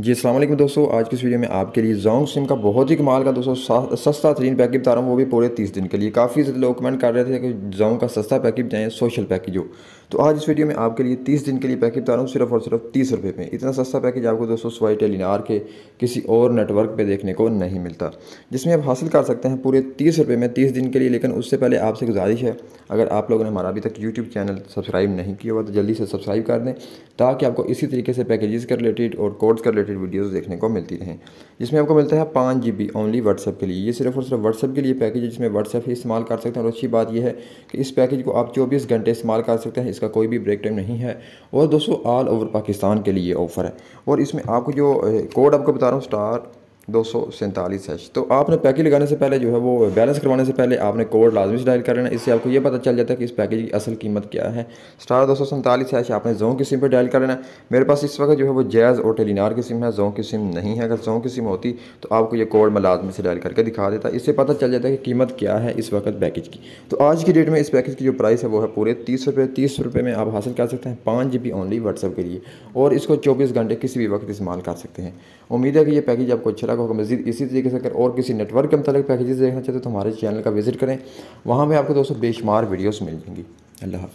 जी असल दोस्तों आज की इस वीडियो में आपके लिए जोंग सिम का बहुत ही कमाल का दोस्तों सस्ता तरीन पैकेज बता रहा हूँ वो भी पूरे तीस दिन के लिए काफ़ी लोग कमेंट कर रहे थे कि जोंग का सस्ता पैकेज बताएँ सोशल पैकेज हो तो आज इस वीडियो में आपके लिए तीस दिन के लिए पैकेज बता तो रहा हूँ सिर्फ और सिर्फ तीस रुपये में इतना सस्ता पैकेज आपको दोस्तों स्वाई टेलीनार के किसी और नेटवर्क पे देखने को नहीं मिलता जिसमें आप हासिल कर सकते हैं पूरे तीस रुपये में तीस दिन के लिए लेकिन उससे पहले आपसे गुजारिश है अगर आप लोगों ने हमारा अभी तक यूट्यूब चैनल सब्सक्राइब नहीं किया हुआ तो जल्दी से सब्सक्राइब कर दें ताकि आपको इसी तरीके से पैकेजेस के रिलेटेड और कोड्स के रिलेटेड वीडियोज़ देखने को मिलती रहें जिसमें आपको मिलता है पाँच जी बी ओनली व्हाट्सएप के लिए ये सिर्फ और सिर्फ व्हाट्सएप के लिए पैकेज है जिसमें व्हाट्सएप ही इस्तेमाल कर सकते हैं और अच्छी बात यह है कि इस पैकेज को आप चौबीस घंटे इस्तेमाल कर सकते हैं इसका कोई भी ब्रेक टाइम नहीं है और दोस्तों ऑल ओवर पाकिस्तान के लिए ऑफ़र है और इसमें आपको जो कोड आपको बता रहा हूँ स्टार दो सौ सैंतालीस तो आपने पैकेज लगाने से पहले जो है वो बैलेंस करवाने से पहले आपने कोड लाजमी से डायल कर लेना इससे आपको ये पता चल जाता है कि इस पैकेज की असल कीमत क्या है स्टार दो सौ सैंतालीस आपने जों की सिम पर डायल कर लेना मेरे पास इस वक्त जो है वो जैज़ और टेलीनार की सिम है जों की सिम नहीं है अगर जों की सिम होती तो आपको ये कोड मैं लाजमी से डायल करके दिखा देता इससे पता चल जाता है कि कीमत क्या है इस वक्त पैकेज की तो आज की डेट में इस पैकेज की जो प्राइस है वो है पूरे तीस रुपये तीस रुपये में आप हासिल कर सकते हैं पाँच जी बी ओनली व्हाट्सअप के लिए और इसको चौबीस घंटे किसी भी वक्त इस्तेमाल कर सकते हैं उम्मीद है कि यह पैकेज आपको अच्छा मुतलक होगा मजीद इसी तरीके से अगर और किसी नेटवर्क के मतलब पैकेजेस देखना चाहते हो तो हमारे चैनल का विजिट करें वहाँ पर आपको दोस्तों बेशुमार वीडियोज़ मिल जाएंगी अल्लाह